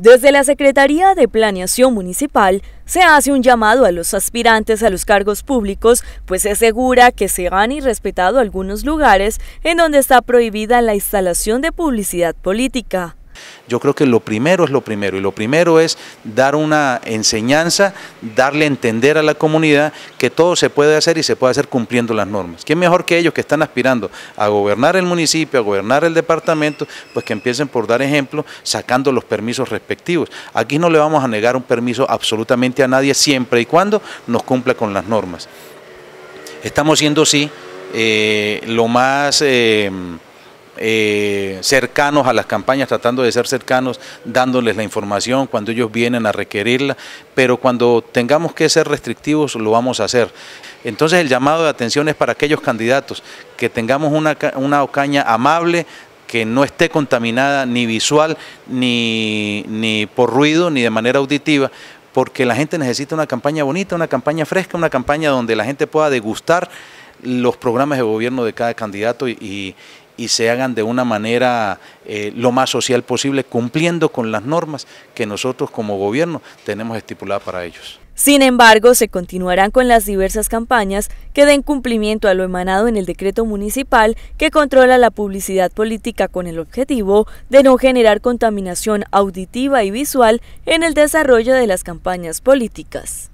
Desde la Secretaría de Planeación Municipal se hace un llamado a los aspirantes a los cargos públicos, pues se asegura que se han irrespetado algunos lugares en donde está prohibida la instalación de publicidad política yo creo que lo primero es lo primero y lo primero es dar una enseñanza, darle a entender a la comunidad que todo se puede hacer y se puede hacer cumpliendo las normas. ¿Qué mejor que ellos que están aspirando a gobernar el municipio, a gobernar el departamento, pues que empiecen por dar ejemplo sacando los permisos respectivos? Aquí no le vamos a negar un permiso absolutamente a nadie siempre y cuando nos cumpla con las normas. Estamos siendo, sí, eh, lo más... Eh, eh, cercanos a las campañas, tratando de ser cercanos, dándoles la información cuando ellos vienen a requerirla, pero cuando tengamos que ser restrictivos lo vamos a hacer. Entonces el llamado de atención es para aquellos candidatos que tengamos una, una ocaña amable, que no esté contaminada ni visual, ni, ni por ruido, ni de manera auditiva, porque la gente necesita una campaña bonita, una campaña fresca, una campaña donde la gente pueda degustar los programas de gobierno de cada candidato y, y se hagan de una manera eh, lo más social posible, cumpliendo con las normas que nosotros como gobierno tenemos estipuladas para ellos. Sin embargo, se continuarán con las diversas campañas que den cumplimiento a lo emanado en el decreto municipal que controla la publicidad política con el objetivo de no generar contaminación auditiva y visual en el desarrollo de las campañas políticas.